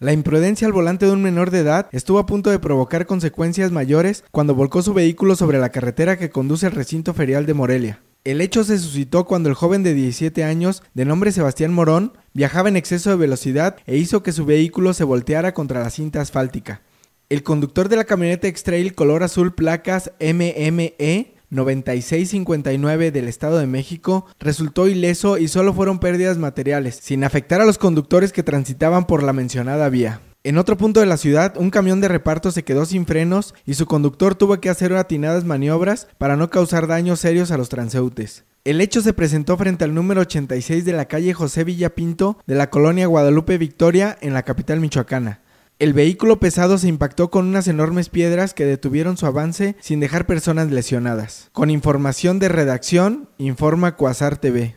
La imprudencia al volante de un menor de edad estuvo a punto de provocar consecuencias mayores cuando volcó su vehículo sobre la carretera que conduce al recinto ferial de Morelia. El hecho se suscitó cuando el joven de 17 años, de nombre Sebastián Morón, viajaba en exceso de velocidad e hizo que su vehículo se volteara contra la cinta asfáltica. El conductor de la camioneta Extrail color azul placas MME 9659 del Estado de México resultó ileso y solo fueron pérdidas materiales, sin afectar a los conductores que transitaban por la mencionada vía. En otro punto de la ciudad, un camión de reparto se quedó sin frenos y su conductor tuvo que hacer atinadas maniobras para no causar daños serios a los transeúntes. El hecho se presentó frente al número 86 de la calle José Villapinto de la colonia Guadalupe Victoria en la capital michoacana. El vehículo pesado se impactó con unas enormes piedras que detuvieron su avance sin dejar personas lesionadas. Con información de redacción, informa Cuasar TV.